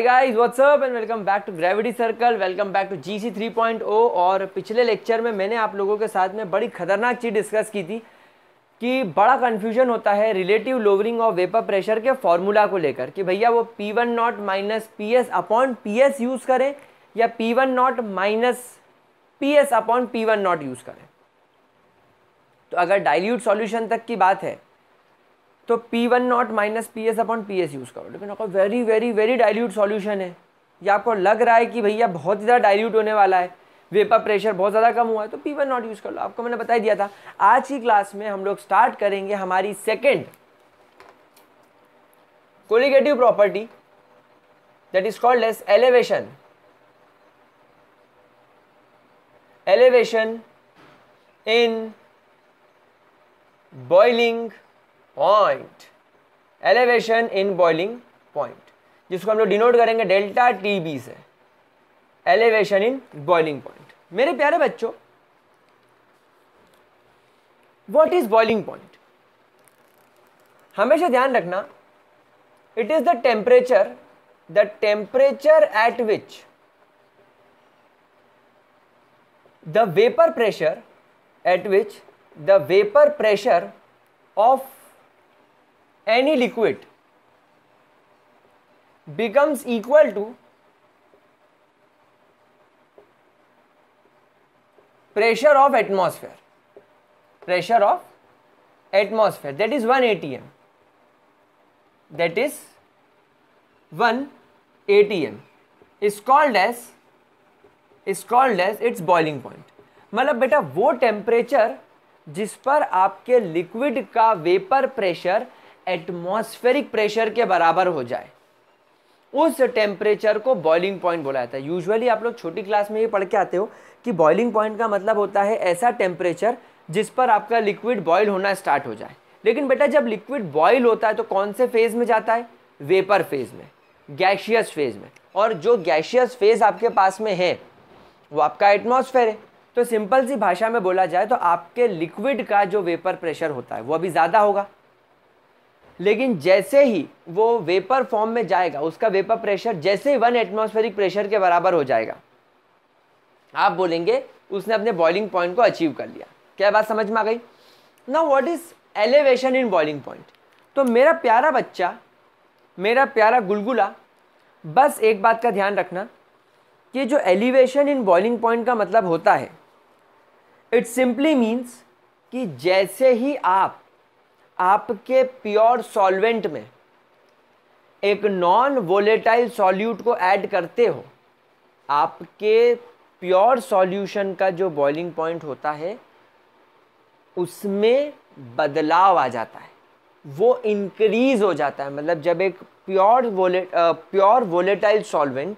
Hi guys what's up and welcome back to gravity circle welcome back to GC 3.0 और पिछले lecture में मैंने आप लोगों के साथ में बड़ी खतरनाक चीज़ डिस्कस की थी कि बड़ा कंफ्यूजन होता है relative lowering of vapour pressure के फॉर्मूला को लेकर कि भैया वो P one naught minus P S upon P S use करें या P one naught minus P S upon P one naught use करें तो अगर डाइल्यूट सॉल्यूशन तक की बात है तो P one naught minus P S upon P S use करो लेकिन आपका very very very dilute solution है या आपको लग रहा है कि भैया बहुत ज़्यादा डाइल्यूट होने वाला है वेपर प्रेशर बहुत ज़्यादा कम हुआ है तो पी वन नॉट यूज़ कर लो आपको मैंने बता दिया था आज की क्लास में हम लोग स्टार्ट करेंगे हमारी second colligative property that is called as elevation elevation in boiling point elevation in boiling point जिसको हम लोग डिनोट करेंगे डेल्टा टी बी से एलिवेशन इन बॉइलिंग पॉइंट मेरे प्यारे बच्चों वॉट इज बॉइलिंग पॉइंट हमेशा ध्यान रखना it is the temperature the temperature at which the vapour pressure at which the vapour pressure of any liquid becomes equal to pressure of atmosphere pressure of atmosphere that is 1 atm that is 1 atm is called as is called as its boiling point मतलब बेटा वो temperature जिस पर आपके liquid का vapour pressure atmospheric pressure के बराबर हो जाए उस टेम्परेचर को बॉइलिंग पॉइंट बोला जाता है यूजुअली आप लोग छोटी क्लास में ये पढ़ के आते हो कि बॉइलिंग पॉइंट का मतलब होता है ऐसा टेम्परेचर जिस पर आपका लिक्विड बॉयल होना स्टार्ट हो जाए लेकिन बेटा जब लिक्विड बॉयल होता है तो कौन से फेज़ में जाता है वेपर फेज़ में गैशियस फेज़ में और जो गैशियस फेज़ आपके पास में है वो आपका एटमॉस्फेयर है तो सिंपल सी भाषा में बोला जाए तो आपके लिक्विड का जो वेपर प्रेशर होता है वो अभी ज़्यादा होगा लेकिन जैसे ही वो वेपर फॉर्म में जाएगा उसका वेपर प्रेशर जैसे ही वन एटमोस्फेरिक प्रेशर के बराबर हो जाएगा आप बोलेंगे उसने अपने बॉइलिंग पॉइंट को अचीव कर लिया क्या बात समझ में आ गई ना what is elevation in boiling point तो मेरा प्यारा बच्चा मेरा प्यारा गुलगुला बस एक बात का ध्यान रखना कि जो एलिवेशन इन बॉइलिंग पॉइंट का मतलब होता है इट सिंपली मीन्स कि जैसे ही आप आपके प्योर सॉल्वेंट में एक नॉन वोलेटाइल सॉल्यूट को ऐड करते हो आपके प्योर सॉल्यूशन का जो बॉइलिंग पॉइंट होता है उसमें बदलाव आ जाता है वो इंक्रीज हो जाता है मतलब जब एक pure vola pure volatile solvent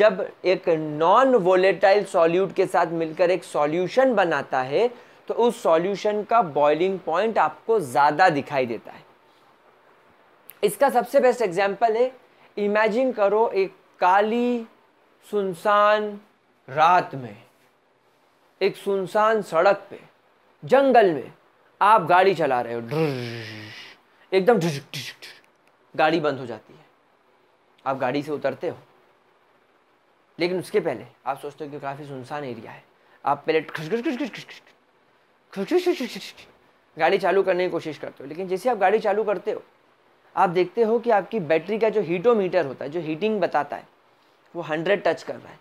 जब एक नॉन वोलेटाइल सॉल्यूट के साथ मिलकर एक सॉल्यूशन बनाता है तो उस सॉल्यूशन का बॉइलिंग पॉइंट आपको ज़्यादा दिखाई देता है इसका सबसे बेस्ट एग्जाम्पल है इमेजिन करो एक काली सुनसान रात में एक सुनसान सड़क पे जंगल में आप गाड़ी चला रहे हो एकदम गाड़ी बंद हो जाती है आप गाड़ी से उतरते हो लेकिन उसके पहले आप सोचते हो कि काफ़ी सुनसान एरिया है आप पहले गाड़ी चालू करने की कोशिश करते हो लेकिन जैसे आप गाड़ी चालू करते हो आप देखते हो कि आपकी बैटरी का जो हीटोमीटर होता है जो हीटिंग बताता है वो हंड्रेड टच कर रहा है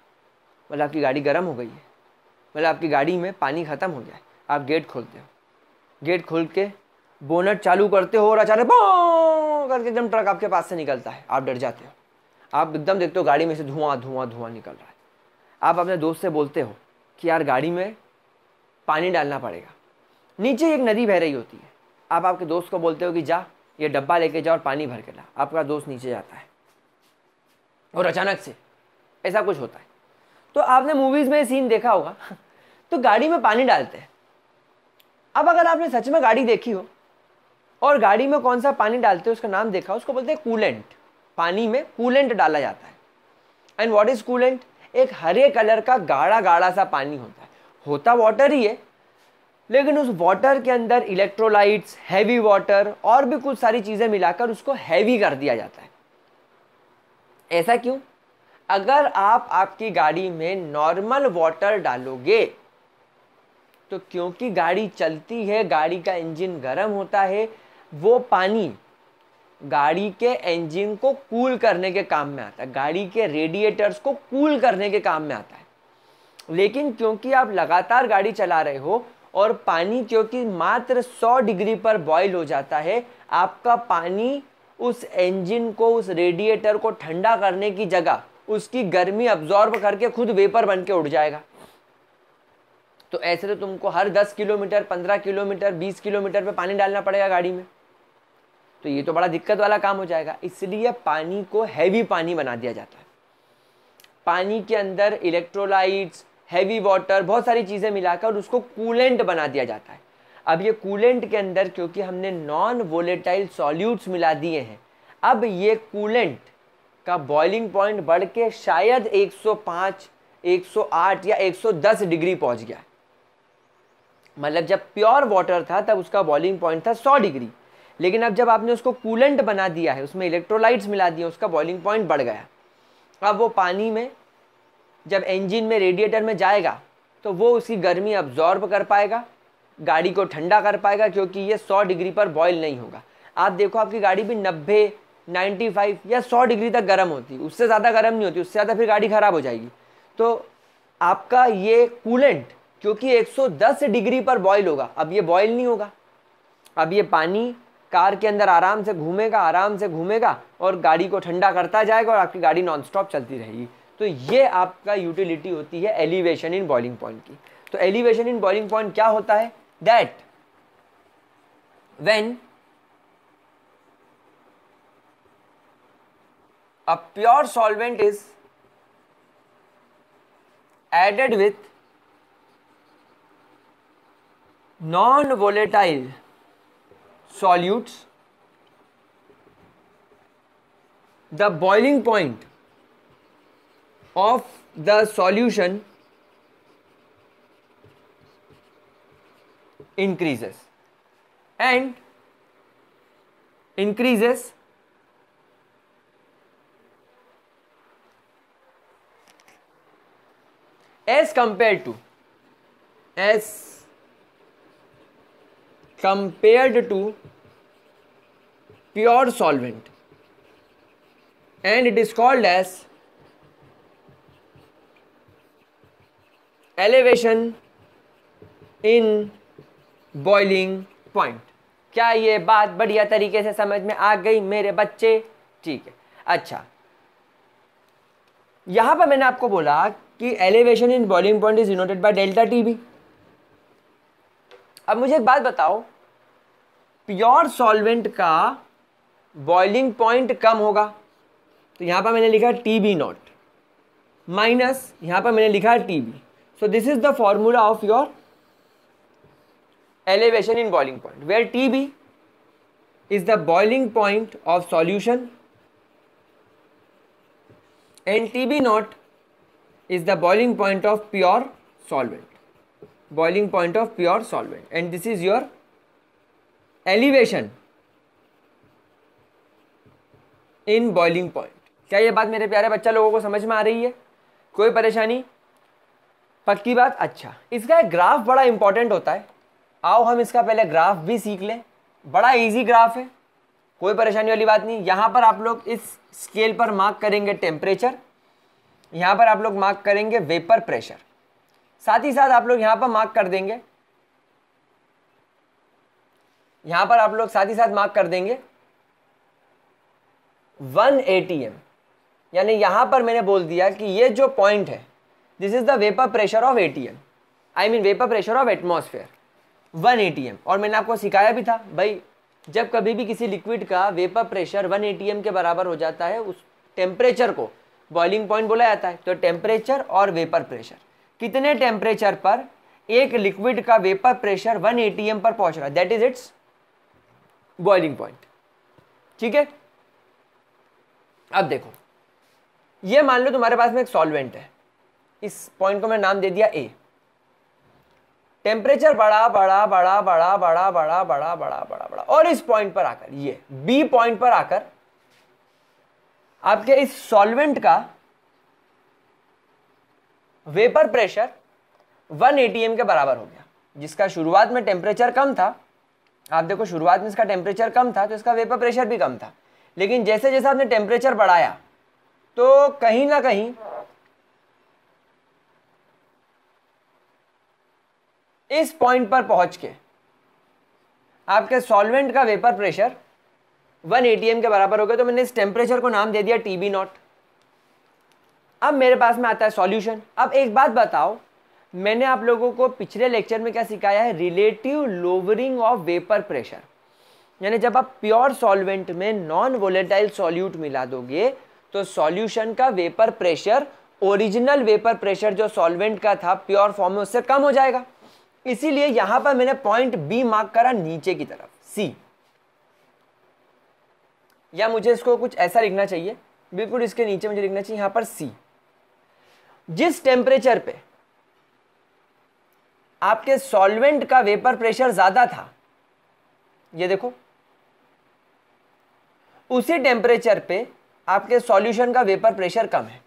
मतलब आपकी गाड़ी गर्म हो गई है मतलब आपकी गाड़ी में पानी ख़त्म हो गया है आप गेट खोलते हो गेट खोल के बोनट चालू करते हो और अचानक बो करके एकदम ट्रक आपके पास से निकलता है आप डर जाते हो आप एकदम देखते हो गाड़ी में से धुआं धुआं धुआं निकल रहा है आप अपने दोस्त से बोलते हो कि यार गाड़ी में पानी डालना पड़ेगा नीचे एक नदी बह रही होती है आप आपके दोस्त को बोलते हो कि जा ये डब्बा लेके जाओ और पानी भर के ला आपका दोस्त नीचे जाता है और अचानक से ऐसा कुछ होता है तो आपने मूवीज़ में सीन देखा होगा तो गाड़ी में पानी डालते हैं अब अगर आपने सच में गाड़ी देखी हो और गाड़ी में कौन सा पानी डालते हो उसका नाम देखा उसको बोलते हैं कूलेंट पानी में कूलेंट डाला जाता है एंड वॉट इज़ कूलेंट एक हरे कलर का गाढ़ा गाढ़ा सा पानी होता है होता वाटर ही है लेकिन उस वाटर के अंदर इलेक्ट्रोलाइट्स हैवी वाटर और भी कुछ सारी चीज़ें मिलाकर उसको हैवी कर दिया जाता है ऐसा क्यों अगर आप आपकी गाड़ी में नॉर्मल वाटर डालोगे तो क्योंकि गाड़ी चलती है गाड़ी का इंजन गर्म होता है वो पानी गाड़ी के इंजन को कूल करने के काम में आता है गाड़ी के रेडिएटर्स को कूल करने के काम में आता है लेकिन क्योंकि आप लगातार गाड़ी चला रहे हो और पानी क्योंकि मात्र 100 डिग्री पर बॉईल हो जाता है आपका पानी उस इंजन को उस रेडिएटर को ठंडा करने की जगह उसकी गर्मी अब्जॉर्ब करके खुद वेपर बन के उड़ जाएगा तो ऐसे तो तुमको हर 10 किलोमीटर 15 किलोमीटर 20 किलोमीटर पे पानी डालना पड़ेगा गाड़ी में तो ये तो बड़ा दिक्कत वाला काम हो जाएगा इसलिए पानी को हैवी पानी बना दिया जाता है पानी के अंदर इलेक्ट्रोलाइट्स हैवी वाटर बहुत सारी चीज़ें मिलाकर उसको कूलेंट बना दिया जाता है अब ये कूलेंट के अंदर क्योंकि हमने नॉन वोलेटाइल सॉल्यूट्स मिला दिए हैं अब ये कूलेंट का बॉइलिंग पॉइंट बढ़ के शायद 105, 108 या 110 डिग्री पहुंच गया मतलब जब प्योर वाटर था तब उसका बॉइलिंग पॉइंट था 100 डिग्री लेकिन अब जब आपने उसको कूलेंट बना दिया है उसमें इलेक्ट्रोलाइट्स मिला दिए उसका बॉइलिंग पॉइंट बढ़ गया अब वो पानी में जब इंजन में रेडिएटर में जाएगा तो वो उसकी गर्मी अब्जॉर्ब कर पाएगा गाड़ी को ठंडा कर पाएगा क्योंकि ये 100 डिग्री पर बॉयल नहीं होगा आप देखो आपकी गाड़ी भी 90, 95 या 100 डिग्री तक गर्म होती है उससे ज़्यादा गर्म नहीं होती उससे ज़्यादा फिर गाड़ी ख़राब हो जाएगी तो आपका ये कूलेंट क्योंकि 110 डिग्री पर बॉयल होगा अब ये बॉयल नहीं होगा अब ये पानी कार के अंदर आराम से घूमेगा आराम से घूमेगा और गाड़ी को ठंडा करता जाएगा और आपकी गाड़ी नॉनस्टॉप चलती रहेगी तो ये आपका यूटिलिटी होती है एलिवेशन इन बॉइलिंग पॉइंट की तो एलिवेशन इन बॉइलिंग पॉइंट क्या होता है that when a pure solvent is added with non volatile solutes the boiling point of the solution increases and increases as compared to as compared to pure solvent and it is called as elevation in boiling point क्या ये बात बढ़िया तरीके से समझ में आ गई मेरे बच्चे ठीक है अच्छा यहाँ पर मैंने आपको बोला कि elevation in boiling point is denoted by delta T B अब मुझे एक बात बताओ प्योर सॉल्वेंट का बॉइलिंग पॉइंट कम होगा तो यहाँ पर मैंने लिखा टी बी नॉट माइनस यहाँ पर मैंने लिखा T B so this is the formula of your elevation in boiling point where tb is the boiling point of solution and tb naught is the boiling point of pure solvent boiling point of pure solvent and this is your elevation in boiling point क्या ये बात मेरे प्यारे बच्चा लोगों को समझ में आ रही है कोई परेशानी पक्की बात अच्छा इसका ग्राफ बड़ा इंपॉर्टेंट होता है आओ हम इसका पहले ग्राफ भी सीख लें बड़ा इजी ग्राफ है कोई परेशानी वाली बात नहीं यहाँ पर आप लोग इस स्केल पर मार्क करेंगे टेम्परेचर यहाँ पर आप लोग मार्क करेंगे वेपर प्रेशर साथ ही साथ आप लोग यहाँ पर मार्क कर देंगे यहाँ पर आप लोग साथ ही साथ मार्क कर देंगे वन ए यानी यहाँ पर मैंने बोल दिया कि ये जो पॉइंट है this is pressure of A T M I mean vapour pressure of A T ATM और मैंने आपको सिखाया भी था भाई जब कभी भी किसी लिक्विड का वेपर प्रेशर टी एटीएम के बराबर हो जाता है उस टेम्परेचर को बॉइलिंग पॉइंट बोला जाता है तो टेम्परेचर और वेपर प्रेशर कितने टेम्परेचर पर एक लिक्विड का वेपर प्रेशर टी एटीएम पर पहुंच रहा है that is its boiling point ठीक है अब देखो ये मान लो तुम्हारे पास में एक सॉल्वेंट है इस पॉइंट को मैंने नाम दे दिया ए टेम्परेचर बड़ा बड़ा बड़ा बड़ा बड़ा बड़ा बड़ा बड़ा बड़ा बड़ा और इस पॉइंट पर आकर ये बी पॉइंट पर आकर आपके इस सॉल्वेंट का वेपर प्रेशर 1 एटीएम के बराबर हो गया जिसका शुरुआत में टेम्परेचर कम था आप देखो शुरुआत में इसका टेम्परेचर कम था तो इसका वेपर प्रेशर भी कम था लेकिन जैसे जैसे आपने टेम्परेचर बढ़ाया तो कहीं ना कहीं इस पॉइंट पर पहुंच के आपके सॉल्वेंट का वेपर प्रेशर वन ए के बराबर हो गया तो मैंने इस टेम्परेचर को नाम दे दिया टी बी नॉट अब मेरे पास में आता है सॉल्यूशन अब एक बात बताओ मैंने आप लोगों को पिछले लेक्चर में क्या सिखाया है relative lowering of vapour pressure यानी जब आप प्योर सॉल्वेंट में नॉन वोलेटाइल सॉल्यूट मिला दोगे तो सॉल्यूशन का vapour pressure original vapour pressure जो सॉल्वेंट का था प्योर फॉर्म में उससे कम हो जाएगा इसीलिए यहां पर मैंने पॉइंट बी मार्क करा नीचे की तरफ सी या मुझे इसको कुछ ऐसा लिखना चाहिए बिल्कुल इसके नीचे मुझे लिखना चाहिए यहां पर सी जिस टेम्परेचर पे आपके सॉल्वेंट का वेपर प्रेशर ज्यादा था ये देखो उसी टेम्परेचर पे आपके सॉल्यूशन का वेपर प्रेशर कम है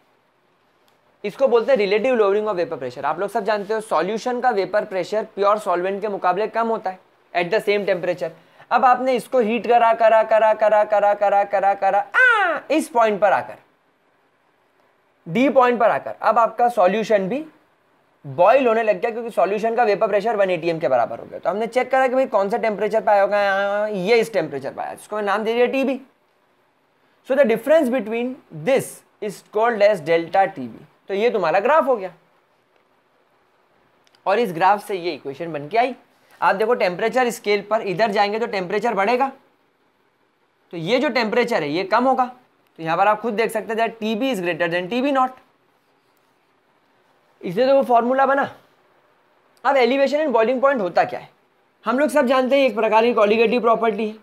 इसको बोलते हैं relative lowering of vapour pressure आप लोग सब जानते हो सॉल्यूशन का वेपर प्रेशर प्योर सॉल्वेंट के मुकाबले कम होता है एट द सेम टेम्परेचर अब आपने इसको हीट करा करा करा करा करा करा करा करा आ, इस पॉइंट पर आकर डी पॉइंट पर आकर अब आपका सॉल्यूशन भी बॉइल होने लग गया क्योंकि सॉल्यूशन का वेपर प्रेशर वन एटीएम के बराबर हो गया तो हमने चेक करा कि भाई कौन सा टेम्परेचर पाया होगा ये इस टेम्परेचर पाया इसको मैं नाम दे दिया TB so the difference between this is called as delta T तो ये तुम्हारा ग्राफ हो गया और इस ग्राफ से ये इक्वेशन बन के आई आप देखो टेम्परेचर स्केल पर इधर जाएंगे तो टेम्परेचर बढ़ेगा तो ये जो टेम्परेचर है ये कम होगा तो यहाँ पर आप खुद देख सकते हैं T B is greater than T B naught इसलिए तो वो फॉर्मूला बना अब एलिवेशन एंड बॉइलिंग पॉइंट होता क्या है हम लोग सब जानते हैं एक प्रकार की क्वालिगेटिव प्रॉपर्टी है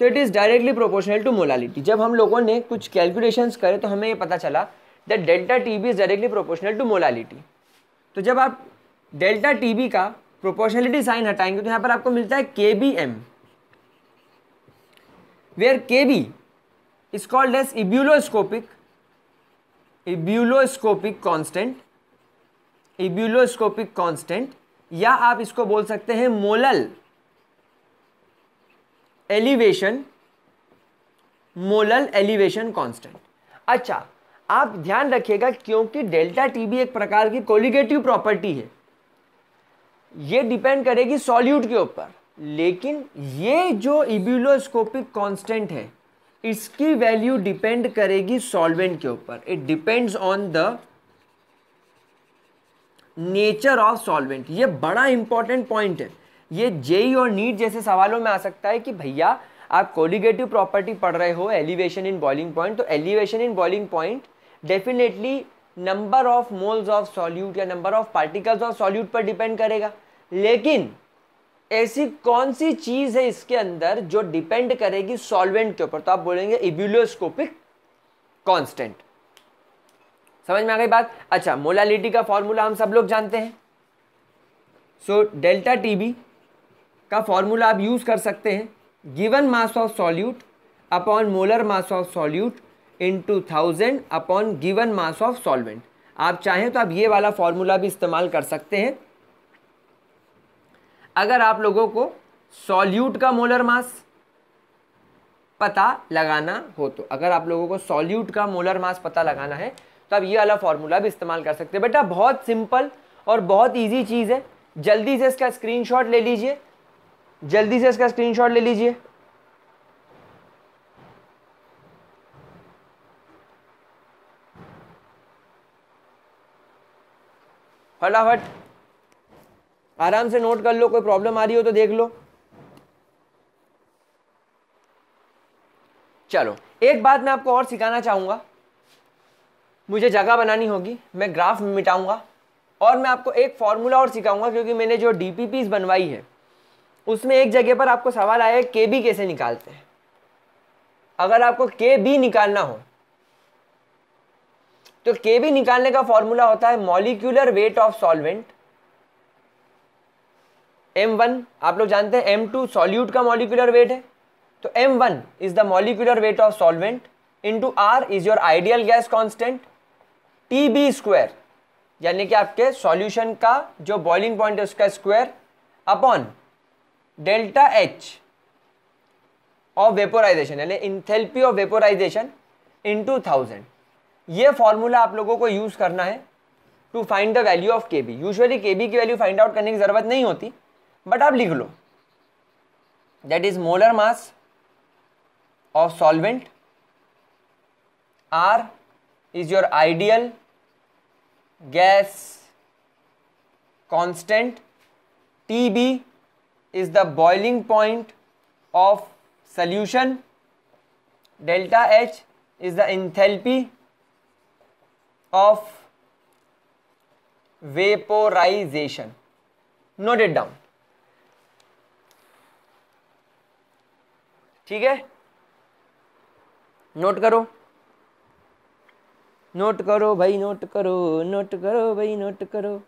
तो it is directly proportional to molality जब हम लोगों ने कुछ कैलकुलेशंस करे तो हमें ये पता चला that delta T B is directly proportional to molality तो जब आप डेल्टा टी बी का प्रोपोर्शनलिटी साइन हटाएंगे तो यहाँ पर आपको मिलता है K B M where K B is called as ebullioscopic ebullioscopic constant ebullioscopic constant या आप इसको बोल सकते हैं molal elevation molal elevation constant अच्छा आप ध्यान रखिएगा क्योंकि डेल्टा टी भी एक प्रकार की कोलिगेटिव प्रॉपर्टी है ये डिपेंड करेगी सॉल्यूट के ऊपर लेकिन ये जो इब्यूलोस्कोपिक कांस्टेंट है इसकी वैल्यू डिपेंड करेगी सॉल्वेंट के ऊपर it depends on the nature of solvent ये बड़ा इंपॉर्टेंट पॉइंट है ये जेई और नीट जैसे सवालों में आ सकता है कि भैया आप कोलिगेटिव प्रॉपर्टी पढ़ रहे हो एलिवेशन इन बॉइलिंग पॉइंट तो elevation in boiling point definitely number of moles of solute या number of particles of solute पर डिपेंड करेगा लेकिन ऐसी कौन सी चीज़ है इसके अंदर जो डिपेंड करेगी सॉल्वेंट के ऊपर तो आप बोलेंगे इब्यूलोस्कोपिक कांस्टेंट समझ में आ गई बात अच्छा मोलालिटी का फॉर्मूला हम सब लोग जानते हैं सो डेल्टा टीबी का फॉर्मूला आप यूज़ कर सकते हैं given mass of solute upon molar mass of solute into thousand upon given mass of solvent आप चाहें तो आप ये वाला फॉर्मूला भी इस्तेमाल कर सकते हैं अगर आप लोगों को सॉल्यूट का मोलर मास पता लगाना हो तो अगर आप लोगों को सॉल्यूट का मोलर मास पता लगाना है तो आप ये वाला फॉर्मूला भी इस्तेमाल कर सकते हैं बेटा बहुत सिंपल और बहुत ईजी चीज़ है जल्दी से इसका स्क्रीनशॉट ले लीजिए जल्दी से इसका स्क्रीनशॉट ले लीजिए फटाफट आराम से नोट कर लो कोई प्रॉब्लम आ रही हो तो देख लो चलो एक बात मैं आपको और सिखाना चाहूँगा मुझे जगह बनानी होगी मैं ग्राफ मिटाऊंगा और मैं आपको एक फॉर्मूला और सिखाऊंगा क्योंकि मैंने जो डी पी बनवाई है उसमें एक जगह पर आपको सवाल आया है के बी कैसे निकालते हैं अगर आपको के बी निकालना हो तो के भी निकालने का फॉर्मूला होता है molecular weight of solvent M one आप लोग जानते हैं एम टू सॉल्यूट का मॉलिक्यूलर वेट है तो M one is the molecular weight of solvent two R is your ideal gas constant T B square यानी कि आपके सॉल्यूशन का जो बॉइलिंग पॉइंट है उसका square upon delta H of vaporisation यानी enthalpy of vaporisation into thousand ये formula आप लोगों को यूज़ करना है to find the value of K B usually K B की वैल्यू फाइंड आउट करने की ज़रूरत नहीं होती बट आप लिख लो that is molar mass of solvent R is your ideal gas constant T B is the boiling point of solution delta H is the enthalpy of vaporisation note it down ठीक है note करो note करो भाई note करो note करो भाई note करो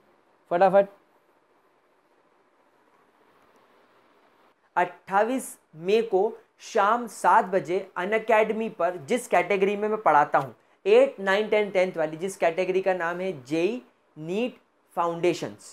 फटाफट अट्ठावीस मई को शाम सात बजे अन अकेडमी पर जिस कैटेगरी में मैं पढ़ाता हूँ एट नाइन टेन टेंथ वाली जिस कैटेगरी का नाम है जेई नीट फाउंडेशंस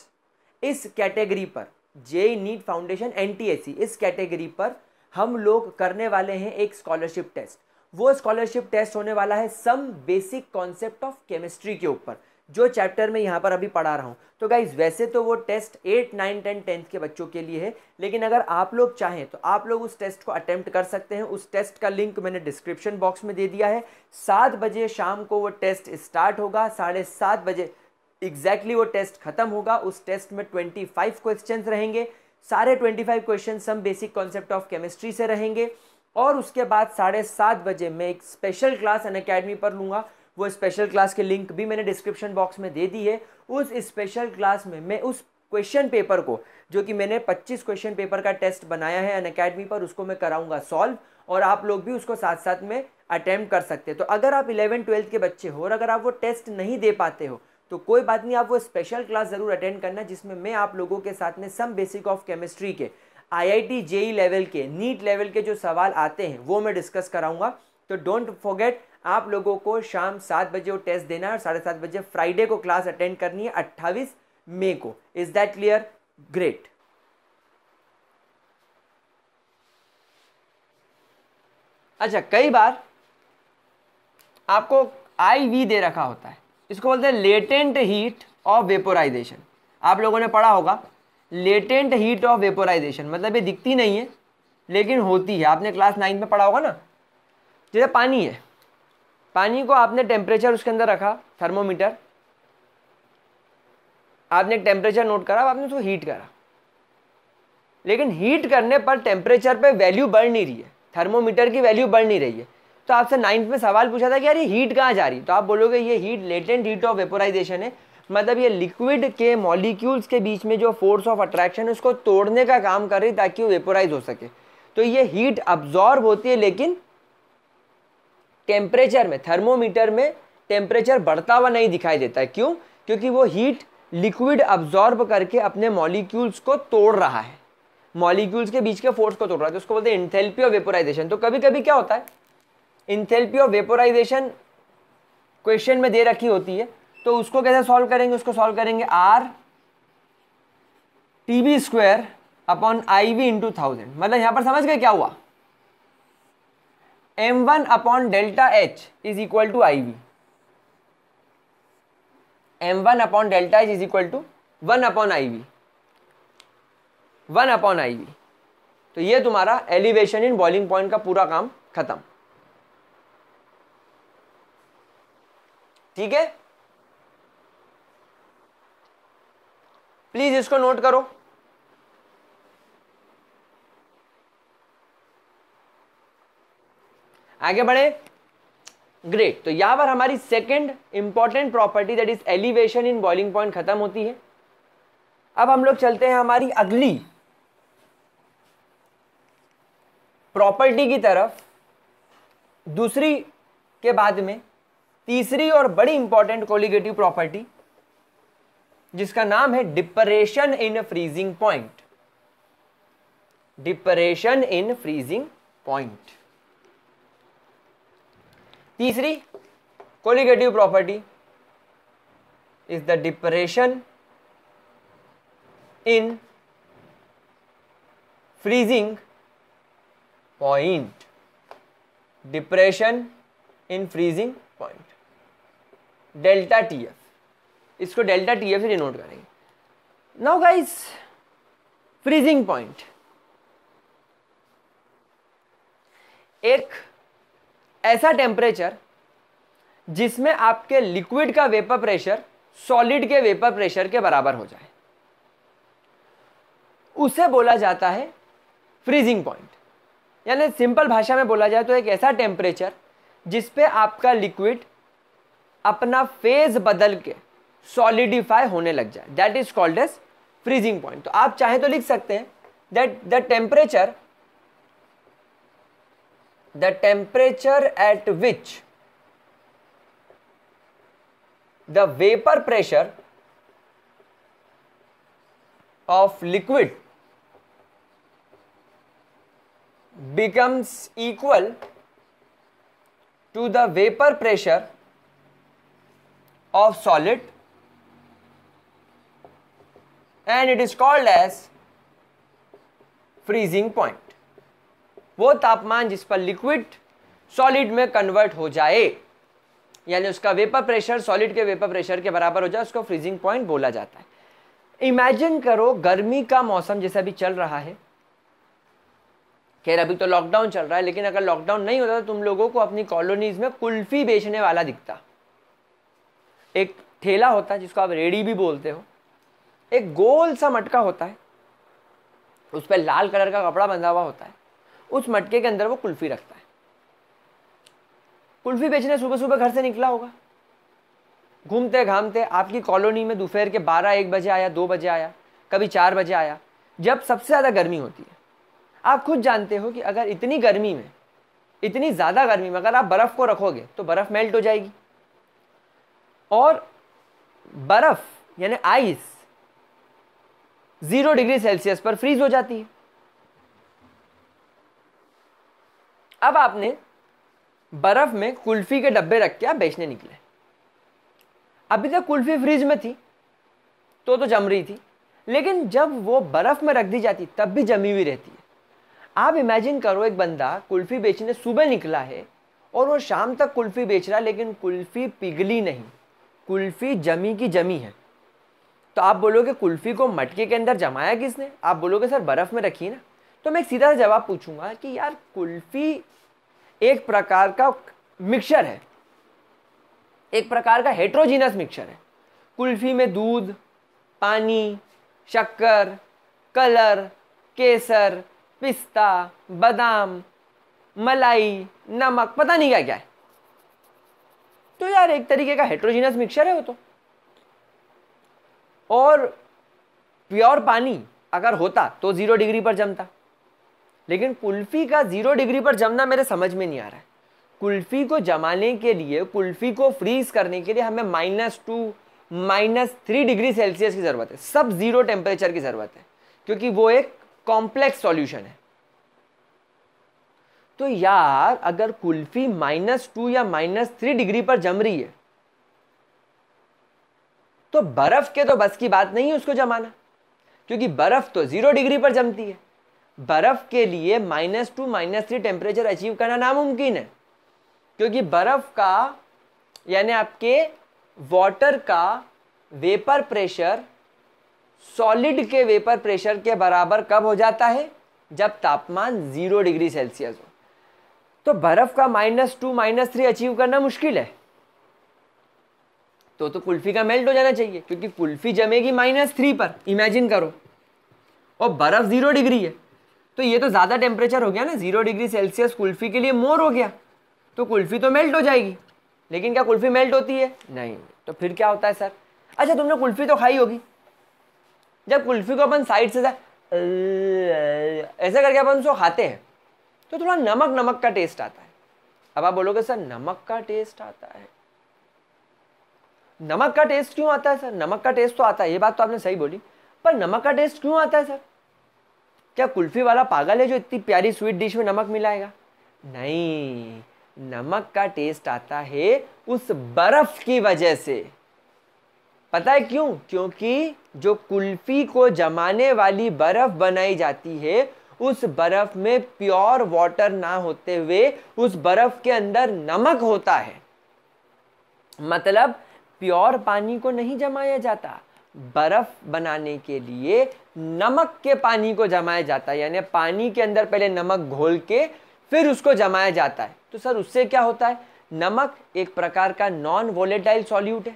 इस कैटेगरी पर जेई नीट फाउंडेशन एन इस कैटेगरी पर हम लोग करने वाले हैं एक स्कॉलरशिप टेस्ट वो स्कॉलरशिप टेस्ट होने वाला है some basic concept of chemistry के ऊपर जो चैप्टर में यहाँ पर अभी पढ़ा रहा हूँ तो गाइज़ वैसे तो वो test eight nine ten tenth के बच्चों के लिए है लेकिन अगर आप लोग चाहें तो आप लोग उस टेस्ट को अटैम्प्ट कर सकते हैं उस टेस्ट का लिंक मैंने डिस्क्रिप्शन बॉक्स में दे दिया है सात बजे शाम को वो टेस्ट स्टार्ट होगा साढ़े सात बजे एग्जैक्टली exactly वो टेस्ट खत्म होगा उस टेस्ट में ट्वेंटी फाइव क्वेश्चन रहेंगे सारे twenty five question some basic concept of chemistry से रहेंगे और उसके बाद साढ़े सात बजे मैं एक स्पेशल क्लास अन अकेडमी पर लूँगा वो स्पेशल क्लास के लिंक भी मैंने डिस्क्रिप्शन बॉक्स में दे दी है उस स्पेशल क्लास में मैं उस क्वेश्चन पेपर को जो कि मैंने 25 क्वेश्चन पेपर का टेस्ट बनाया है अन अकेडमी पर उसको मैं कराऊंगा सॉल्व और आप लोग भी उसको साथ साथ में अटैम्प्ट कर सकते हैं तो अगर आप इलेवन ट्वेल्थ के बच्चे हो और अगर आप वो टेस्ट नहीं दे पाते हो तो कोई बात नहीं आप वो स्पेशल क्लास ज़रूर अटेंड करना जिसमें मैं आप लोगों के साथ में सम बेसिक ऑफ केमिस्ट्री के आईआईटी जेई लेवल के नीट लेवल के जो सवाल आते हैं वो मैं डिस्कस कराऊंगा तो डोंट फॉरगेट आप लोगों को शाम सात बजे वो टेस्ट देना है और साढ़े सात बजे फ्राइडे को क्लास अटेंड करनी है अट्ठावीस मे को इज़ दैट क्लियर ग्रेट अच्छा कई बार आपको आई वी दे रखा होता है इसको बोलते हैं लेटेंट हीट ऑफ वेपोराइजेशन आप लोगों ने पढ़ा होगा लेटेंट हीट ऑफ वेपोराइजेशन मतलब ये दिखती नहीं है लेकिन होती है आपने क्लास नाइन्थ में पढ़ा होगा ना जैसे पानी है पानी को आपने टेम्परेचर उसके अंदर रखा थर्मोमीटर आपने टेम्परेचर नोट करा आपने उसको हीट करा लेकिन हीट करने पर टेम्परेचर पे वैल्यू बढ़ नहीं रही है थर्मोमीटर की वैल्यू बढ़ नहीं रही है तो आपसे नाइन्थ में सवाल पूछा था कि यार ये हीट कहाँ जा रही तो आप बोलोगे ये heat latent heat of vaporisation है मतलब ये लिक्विड के मॉलिक्यूल्स के बीच में जो फोर्स ऑफ अट्रैक्शन है उसको तोड़ने का काम कर रही ताकि वो वेपोराइज हो सके तो ये हीट अब्जॉर्ब होती है लेकिन टेम्परेचर में थर्मोमीटर में टेम्परेचर बढ़ता हुआ नहीं दिखाई देता है क्यों क्योंकि वो हीट लिक्विड अब्जॉर्ब करके अपने मॉलिक्यूल्स को तोड़ रहा है मॉलिक्यूल्स के बीच के फोर्स को तोड़ रहा है तो उसको बोलते हैं इंथेल्पी ऑफ वेपोराइजेशन तो कभी कभी क्या होता है इंथेल्पी ऑफ वेपोराइजेशन क्वेश्चन में दे रखी होती है तो उसको कैसे सॉल्व करेंगे उसको सॉल्व करेंगे R T B square upon I V into thousand मतलब यहाँ पर समझ गए क्या हुआ M one upon delta H is equal to I V M one upon delta H is equal to one upon I V one upon I V तो ये तुम्हारा एलिवेशन इन बॉइलिंग पॉइंट का पूरा काम खत्म ठीक है प्लीज इसको नोट करो आगे बढ़े ग्रेट तो यहाँ पर हमारी second important property that is elevation in boiling point खत्म होती है अब हम लोग चलते हैं हमारी अगली प्रॉपर्टी की तरफ दूसरी के बाद में तीसरी और बड़ी इंपॉर्टेंट कोलिगेटिव प्रॉपर्टी जिसका नाम है depression in freezing point depression in freezing point तीसरी colligative property is the depression in freezing point depression in freezing point delta T F इसको डेल्टा टी एफ से डिनोट करेंगे नाउ गाइस फ्रीजिंग पॉइंट एक ऐसा temperature जिसमें आपके liquid का vapour pressure solid के वेपर प्रेशर के बराबर हो जाए उसे बोला जाता है फ्रीजिंग पॉइंट यानी सिंपल भाषा में बोला जाए तो एक ऐसा टेम्परेचर जिस पे आपका लिक्विड अपना फेज बदल के सॉलिडिफाई होने लग जाए that is called as freezing point तो आप चाहे तो लिख सकते हैं that the temperature the temperature at which the vapor pressure of liquid becomes equal to the vapor pressure of solid and it is called as freezing point. वो तापमान जिस पर लिक्विड सॉलिड में कन्वर्ट हो जाए यानी उसका वेपर प्रेशर सॉलिड के वेपर प्रेशर के बराबर हो जाए उसको फ्रीजिंग पॉइंट बोला जाता है इमेजिन करो गर्मी का मौसम जैसे अभी चल रहा है खैर अभी तो लॉकडाउन चल रहा है लेकिन अगर लॉकडाउन नहीं होता तो तुम लोगों को अपनी कॉलोनीज में कुल्फी बेचने वाला दिखता एक ठेला होता है जिसको आप रेडी भी बोलते हो एक गोल सा मटका होता है उस पर लाल कलर का कपड़ा बंधा हुआ होता है उस मटके के अंदर वो कुल्फ़ी रखता है कुल्फ़ी बेचने सुबह सुबह घर से निकला होगा घूमते घामते आपकी कॉलोनी में दोपहर के बारह एक बजे आया दो बजे आया कभी चार बजे आया जब सबसे ज़्यादा गर्मी होती है आप खुद जानते हो कि अगर इतनी गर्मी में इतनी ज़्यादा गर्मी में अगर आप बर्फ़ को रखोगे तो बर्फ़ मेल्ट हो जाएगी और बर्फ़ यानी आइस ज़ीरो डिग्री सेल्सियस पर फ्रीज़ हो जाती है अब आपने बर्फ़ में कुल्फ़ी के डब्बे रख के आप बेचने निकले अभी तक कुल्फ़ी फ्रिज में थी तो तो जम रही थी लेकिन जब वो बर्फ़ में रख दी जाती तब भी जमी हुई रहती है आप इमेजिन करो एक बंदा कुल्फ़ी बेचने सुबह निकला है और वो शाम तक कुल्फ़ी बेच रहा है लेकिन कुल्फ़ी पिघली नहीं कुल्फ़ी जमी की जमी है तो आप बोलोगे कुल्फ़ी को मटके के अंदर जमाया किसने आप बोलोगे सर बर्फ़ में रखी ना तो मैं एक सीधा जवाब पूछूंगा कि यार कुल्फी एक प्रकार का मिक्सचर है एक प्रकार का हेट्रोजीनस मिक्सचर है कुल्फी में दूध पानी शक्कर कलर केसर पिस्ता बादाम मलाई नमक पता नहीं क्या क्या है तो यार एक तरीके का हेट्रोजीनस मिक्सचर है वो तो और प्योर पानी अगर होता तो ज़ीरो डिग्री पर जमता लेकिन कुल्फ़ी का ज़ीरो डिग्री पर जमना मेरे समझ में नहीं आ रहा है कुल्फ़ी को जमाने के लिए कुल्फ़ी को फ्रीज़ करने के लिए हमें minus two minus three degree Celsius की ज़रूरत है सब ज़ीरो टेम्परेचर की ज़रूरत है क्योंकि वो एक कॉम्प्लेक्स सॉल्यूशन है तो यार अगर कुल्फ़ी माइनस टू या माइनस थ्री डिग्री पर जम रही है तो बर्फ़ के तो बस की बात नहीं है उसको जमाना क्योंकि बर्फ़ तो ज़ीरो डिग्री पर जमती है बर्फ के लिए minus two minus three temperature achieve करना नामुमकिन है क्योंकि बर्फ का यानी आपके वाटर का वेपर प्रेशर सॉलिड के वेपर प्रेशर के बराबर कब हो जाता है जब तापमान ज़ीरो डिग्री सेल्सियस हो तो बर्फ़ का minus two minus three achieve करना मुश्किल है तो तो कुल्फ़ी का मेल्ट हो जाना चाहिए क्योंकि कुल्फ़ी जमेगी माइनस थ्री पर इमेजिन करो और बर्फ़ ज़ीरो डिग्री है तो ये तो ज़्यादा टेम्परेचर हो गया ना जीरो डिग्री सेल्सियस कुल्फ़ी के लिए मोर हो गया तो कुल्फ़ी तो मेल्ट हो जाएगी लेकिन क्या कुल्फ़ी मेल्ट होती है नहीं तो फिर क्या होता है सर अच्छा तुमने कुल्फ़ी तो खाई होगी जब कुल्फ़ी को अपन साइड से ऐसे करके अपन उसको खाते हैं तो थोड़ा नमक नमक का टेस्ट आता है अब आप बोलोगे सर नमक का टेस्ट आता है नमक का टेस्ट क्यों आता है सर नमक का टेस्ट तो आता है ये बात तो आपने सही बोली पर नमक का टेस्ट क्यों आता है सर क्या कुल्फ़ी वाला पागल है जो इतनी प्यारी स्वीट डिश में नमक मिलाएगा नहीं नमक का टेस्ट आता है उस बर्फ़ की वजह से पता है क्यों क्योंकि जो कुल्फ़ी को जमाने वाली बर्फ़ बनाई जाती है उस बर्फ़ में प्योर वाटर ना होते हुए उस बर्फ़ के अंदर नमक होता है मतलब प्योर पानी को नहीं जमाया जाता बर्फ बनाने के लिए नमक के पानी को जमाया जाता है यानी पानी के अंदर पहले नमक घोल के फिर उसको जमाया जाता है तो सर उससे क्या होता है नमक एक प्रकार का नॉन वोलेटाइल सॉल्यूट है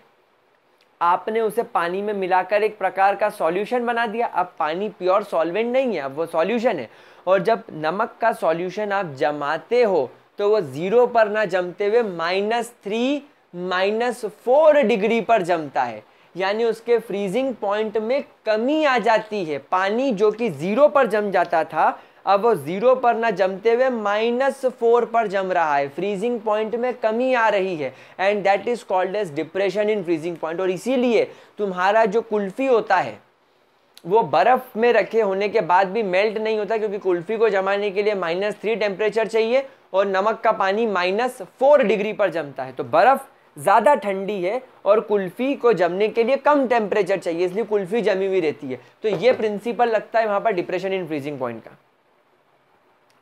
आपने उसे पानी में मिलाकर एक प्रकार का सॉल्यूशन बना दिया अब पानी प्योर सॉल्वेंट नहीं है अब वो सॉल्यूशन है और जब नमक का सॉल्यूशन आप जमाते हो तो वो ज़ीरो पर ना जमते हुए minus three minus four degree पर जमता है यानी उसके फ्रीजिंग पॉइंट में कमी आ जाती है पानी जो कि ज़ीरो पर जम जाता था अब वो ज़ीरो पर ना जमते हुए माइनस फोर पर जम रहा है फ्रीजिंग पॉइंट में कमी आ रही है and that is called as depression in freezing point और इसीलिए तुम्हारा जो कुल्फ़ी होता है वो बर्फ़ में रखे होने के बाद भी मेल्ट नहीं होता क्योंकि कुल्फ़ी को जमाने के लिए माइनस थ्री टेम्परेचर चाहिए और नमक का पानी माइनस फोर डिग्री पर जमता है तो बर्फ़ ज़्यादा ठंडी है और कुल्फ़ी को जमने के लिए कम टेम्परेचर चाहिए इसलिए कुल्फ़ी जमी हुई रहती है तो ये प्रिंसिपल लगता है वहाँ पर डिप्रेशन इन फ्रीजिंग पॉइंट का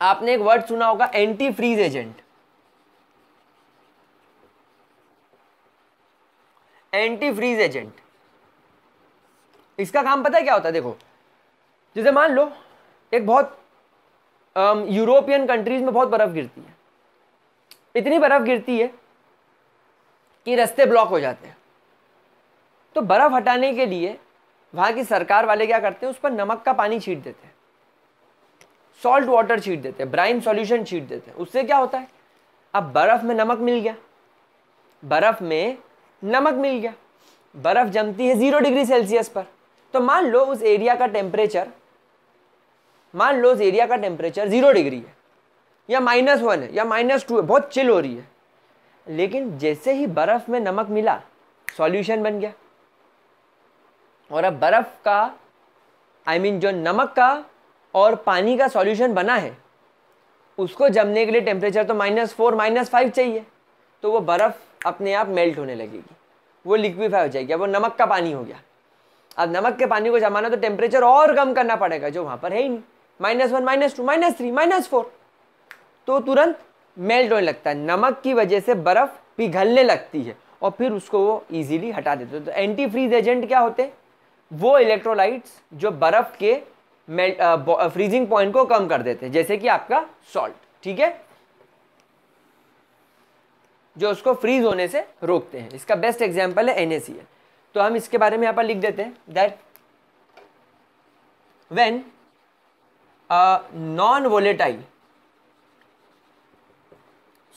आपने एक वर्ड सुना होगा anti freeze agent anti freeze agent इसका काम पता है क्या होता है देखो जैसे मान लो एक बहुत यूरोपियन कंट्रीज में बहुत बर्फ़ गिरती है इतनी बर्फ़ गिरती है कि रास्ते ब्लॉक हो जाते हैं तो बर्फ़ हटाने के लिए वहाँ की सरकार वाले क्या करते हैं उस पर नमक का पानी छीट देते हैं सॉल्ट वाटर छीट देते हैं ब्राइन सॉल्यूशन छीट देते हैं उससे क्या होता है अब बर्फ़ में नमक मिल गया बर्फ़ में नमक मिल गया बर्फ़ जमती है ज़ीरो डिग्री सेल्सियस पर तो मान लो उस एरिया का टेम्परेचर मान लो उस एरिया का टेम्परेचर ज़ीरो डिग्री है या माइनस वन है या माइनस टू है बहुत चिल हो रही है लेकिन जैसे ही बर्फ़ में नमक मिला सॉल्यूशन बन गया और अब बर्फ़ का आई I मीन mean, जो नमक का और पानी का सॉल्यूशन बना है उसको जमने के लिए टेम्परेचर तो माइनस फोर माइनस फाइव चाहिए तो वो बर्फ़ अपने आप मेल्ट होने लगेगी वो लिक्विफाई हो जाएगी वो नमक का पानी हो गया अब नमक के पानी को जमाना तो टेम्परेचर और कम करना पड़ेगा जो वहाँ पर है ही नहीं minus one minus two minus three minus four तो तुरंत मेल्ट होने लगता है नमक की वजह से बर्फ़ पिघलने लगती है और फिर उसको वो ईजिली हटा देते हैं तो एंटी फ्रीज एजेंट क्या होते वो इलेक्ट्रोलाइट्स जो बर्फ़ के मेल्ट फ्रीजिंग पॉइंट को कम कर देते हैं जैसे कि आपका सॉल्ट ठीक है जो उसको फ्रीज होने से रोकते हैं इसका बेस्ट एग्जाम्पल है एन तो हम इसके बारे में यहाँ पर लिख देते हैं that when non volatile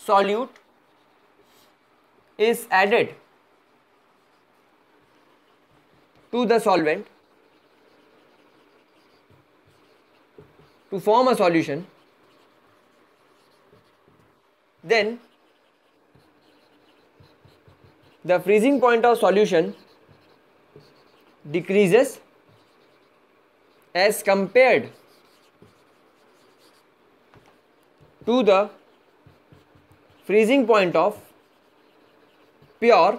solute is added to the solvent to form a solution then the freezing point of solution decreases as compared to the freezing point of pure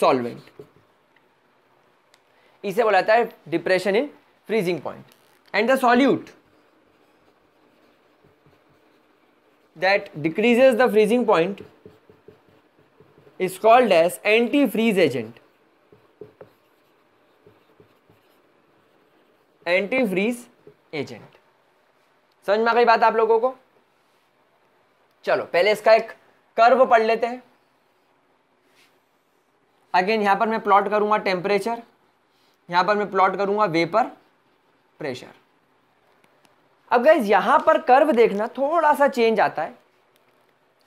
solvent इसे बोला जाता है depression in freezing point and the solute that decreases the freezing point is called as anti freeze agent anti freeze agent समझ में आ गई बात आप लोगों को चलो पहले इसका एक कर्व पढ़ लेते हैं अगेन यहां पर मैं प्लॉट करूंगा टेम्परेचर यहां पर मैं प्लॉट करूंगा वेपर प्रेशर अब गैस यहां पर कर्व देखना थोड़ा सा चेंज आता है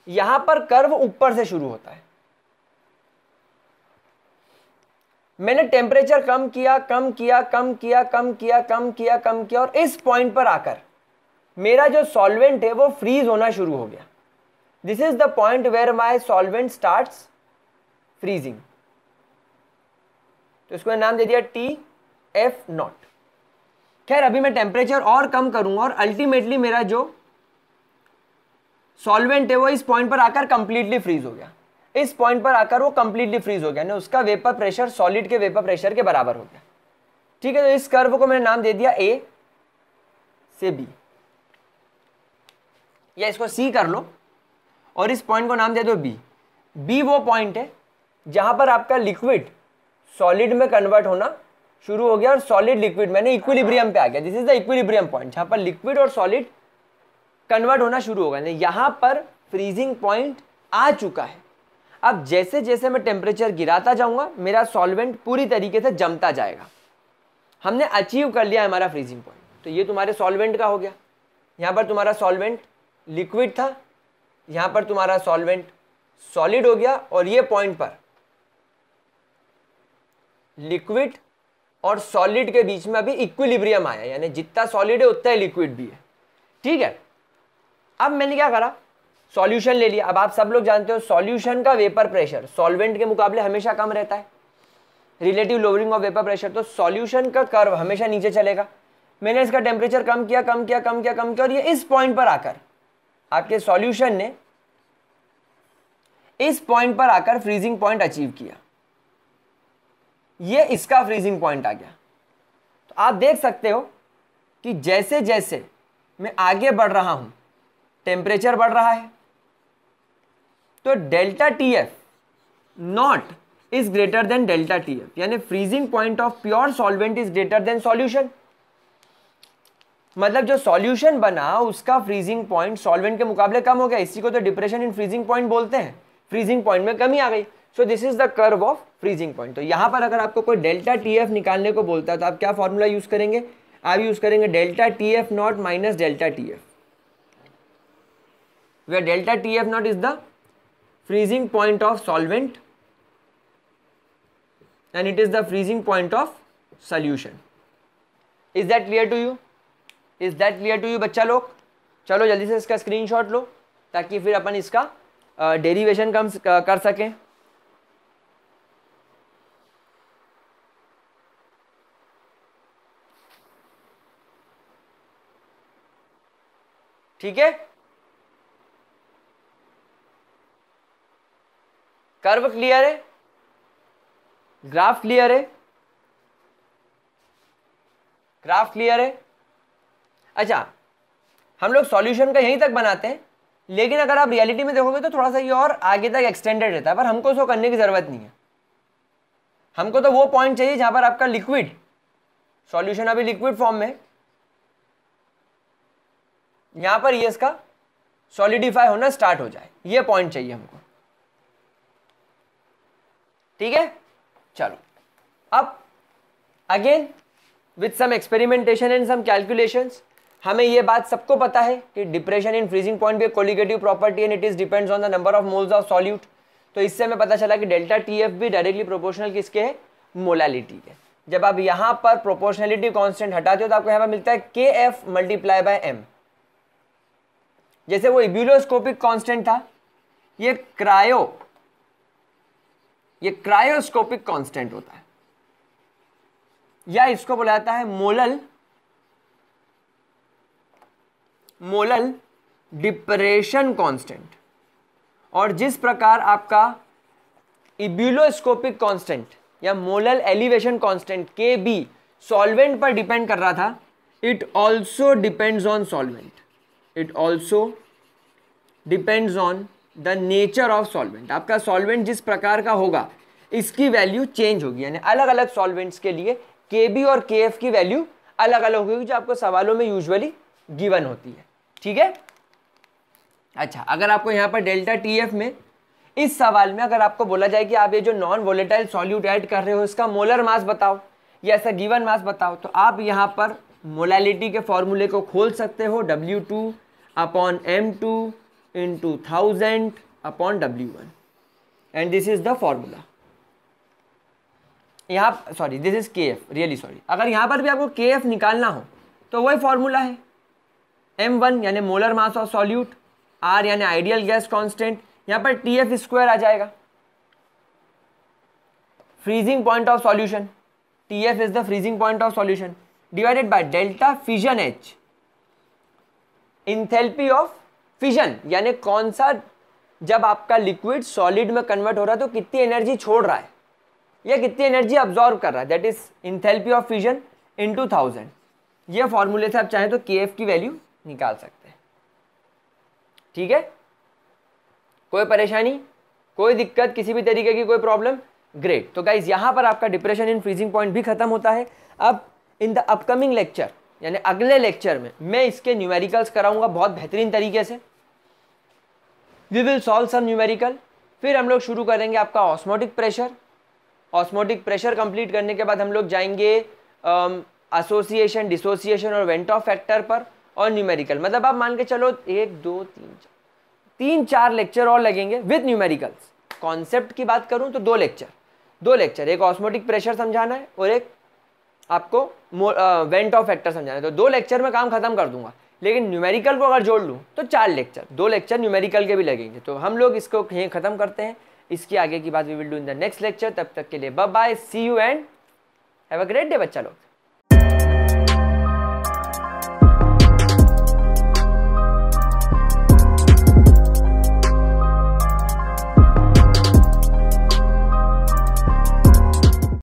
यहां पर कर्व ऊपर से शुरू होता है मैंने टेम्परेचर कम किया कम किया कम किया कम किया कम किया कम किया और इस पॉइंट पर आकर मेरा जो सॉल्वेंट है वो फ्रीज होना शुरू हो गया this is the point where my solvent starts freezing तो इसको नाम दे दिया टी एफ नॉट खैर अभी मैं टेम्परेचर और कम करूंगा और अल्टीमेटली मेरा जो सॉल्वेंट है वो इस पॉइंट पर आकर कंप्लीटली फ्रीज हो गया इस पॉइंट पर आकर वो कंप्लीटली फ्रीज हो गया ना उसका वेपर प्रेशर सॉलिड के वेपर प्रेशर के बराबर हो गया ठीक है तो इस कर्व को मैंने नाम दे दिया ए से बी या इसको सी कर लो और इस पॉइंट को नाम दे दो बी बी वो पॉइंट है जहाँ पर आपका लिक्विड सॉलिड में कन्वर्ट होना शुरू हो गया और सॉलिड लिक्विड मैंने इक्विलिब्रियम पे आ गया this is the equilibrium point जहाँ पर लिक्विड और सॉलिड कन्वर्ट होना शुरू हो गया यहाँ पर फ्रीजिंग पॉइंट आ चुका है अब जैसे जैसे मैं टेम्परेचर गिराता जाऊँगा मेरा सॉल्वेंट पूरी तरीके से जमता जाएगा हमने अचीव कर लिया हमारा फ्रीजिंग पॉइंट तो ये तुम्हारे सॉल्वेंट का हो गया यहाँ पर तुम्हारा सॉल्वेंट लिक्विड था यहां पर तुम्हारा सॉल्वेंट सॉलिड हो गया और ये पॉइंट पर लिक्विड और सॉलिड के बीच में अभी इक्विलिब्रियम आया यानी जितना सॉलिड है उतना ही लिक्विड भी है ठीक है अब मैंने क्या करा सॉल्यूशन ले लिया अब आप सब लोग जानते हो सॉल्यूशन का वेपर प्रेशर सॉल्वेंट के मुकाबले हमेशा कम रहता है relative lowering of vapour pressure तो सॉल्यूशन का कर्व हमेशा नीचे चलेगा मैंने इसका टेम्परेचर कम किया कम किया कम किया कम किया और ये इस पॉइंट पर आकर आपके सॉल्यूशन ने इस पॉइंट पर आकर फ्रीजिंग पॉइंट अचीव किया ये इसका फ्रीजिंग पॉइंट आ गया तो आप देख सकते हो कि जैसे जैसे मैं आगे बढ़ रहा हूं टेम्परेचर बढ़ रहा है तो delta T F naught is greater than delta T F यानी freezing point of pure solvent is greater than solution मतलब जो सॉल्यूशन बना उसका फ्रीजिंग पॉइंट सॉल्वेंट के मुकाबले कम हो गया इसी को तो डिप्रेशन इन फ्रीजिंग पॉइंट बोलते हैं फ्रीजिंग पॉइंट में कमी आ गई so this is the curve of freezing point तो यहाँ पर अगर आपको कोई डेल्टा टी एफ निकालने को बोलता है तो आप क्या फॉर्मूला यूज करेंगे आप यूज करेंगे delta T F naught minus delta T F delta T F naught is the freezing point of solvent and it is the freezing point of solution is that clear to you is that clear to you बच्चा लोग चलो जल्दी से इसका screenshot लो ताकि फिर अपन इसका derivation कम कर सकें ठीक है कर्व क्लियर है ग्राफ क्लियर है ग्राफ क्लियर है अच्छा हम लोग सॉल्यूशन का यहीं तक बनाते हैं लेकिन अगर आप रियलिटी में देखोगे तो थोड़ा सा ये और आगे तक एक्सटेंडेड रहता है पर हमको उसको करने की ज़रूरत नहीं है हमको तो वो पॉइंट चाहिए जहाँ पर आपका लिक्विड सॉल्यूशन अभी लिक्विड फॉर्म में यहाँ पर ये इसका सॉलिडिफाई होना स्टार्ट हो जाए ये पॉइंट चाहिए हमको ठीक है चलो अब again with some experimentation and some calculations हमें ये बात सबको पता है कि डिप्रेशन इन फ्रीजिंग पॉइंट भी एक colligative property and it is depends on the number of moles of solute तो इससे हमें पता चला कि डेल्टा टी एफ भी डायरेक्टली प्रोपोर्शनल किसके है मोलालिटी के जब आप यहाँ पर प्रोपोर्शनलिटी कॉन्स्टेंट हटाते हो तो आपको यहाँ पर मिलता है के एफ मल्टीप्लाई बाय एम जैसे वो इब्यूलोस्कोपिक कॉन्स्टेंट था ये क्रायो ये क्रायोस्कोपिक कॉन्स्टेंट होता है या इसको बोला जाता है मोलल मोलल डिप्रेशन कांस्टेंट और जिस प्रकार आपका इब्यूलोस्कोपिक कांस्टेंट या molal elevation constant K B solvent पर डिपेंड कर रहा था it also depends on solvent it also depends on the nature of solvent आपका सॉल्वेंट जिस प्रकार का होगा इसकी वैल्यू चेंज होगी यानी अलग अलग सॉल्वेंट्स के लिए के बी और के एफ की वैल्यू अलग अलग होगी जो आपको सवालों में यूजुअली गिवन होती है ठीक है अच्छा अगर आपको यहाँ पर डेल्टा टी एफ में इस सवाल में अगर आपको बोला जाए कि आप ये जो नॉन वोलेटाइल सॉल्यूट ऐड कर रहे हो इसका मोलर मास बताओ या ऐसा गिवन मास बताओ तो आप यहाँ पर मोलालिटी के फॉर्मूले को खोल सकते हो W two upon M two into thousand upon W one and this is the formula यहाँ sorry this is K F really sorry अगर यहाँ पर भी आपको के एफ निकालना हो तो वही फॉर्मूला है एम वन यानी molar mass of solute R यानी आइडियल गैस कांस्टेंट यहाँ पर टी एफ स्क्वायर आ जाएगा freezing point of solution T F is the freezing point of solution divided by delta fusion H enthalpy of fusion यानी कौन सा जब आपका लिक्विड सॉलिड में कन्वर्ट हो रहा है तो कितनी एनर्जी छोड़ रहा है या कितनी एनर्जी ऑब्जॉर्व कर रहा है that is enthalpy of fusion into thousand ये फॉर्मूले से आप चाहें तो के एफ की वैल्यू निकाल सकते हैं ठीक है कोई परेशानी कोई दिक्कत किसी भी तरीके की कोई प्रॉब्लम ग्रेट तो गाइज यहाँ पर आपका डिप्रेशन इन फ्रीजिंग पॉइंट भी खत्म होता है अब इन द अपकमिंग लेक्चर यानी अगले लेक्चर में मैं इसके न्यूमेरिकल्स कराऊंगा बहुत बेहतरीन तरीके से we will solve some numerical फिर हम लोग शुरू करेंगे आपका osmotic pressure osmotic pressure complete करने के बाद हम लोग जाएंगे एसोसिएशन डिसोसिएशन और वेंट ऑफ फैक्टर पर और न्यूमेरिकल मतलब आप मान के चलो एक दो तीन चार तीन चार लेक्चर और लगेंगे विद न्यूमेरिकल्स कॉन्सेप्ट की बात करूँ तो दो लेक्चर दो लेक्चर एक ऑस्मोटिक प्रेशर समझाना है और एक आपको वेंट ऑफ फैक्टर समझाना है तो दो लेक्चर में काम खत्म कर दूंगा लेकिन न्यूमेरिकल को अगर जोड़ लूँ तो चार लेक्चर दो लेक्चर न्यूमेरिकल के भी लगेंगे तो हम लोग इसको यहीं ख़त्म करते हैं इसकी आगे की बात we will do in the next lecture तब तक के लिए bye bye see you and have a great day बच्चा लोग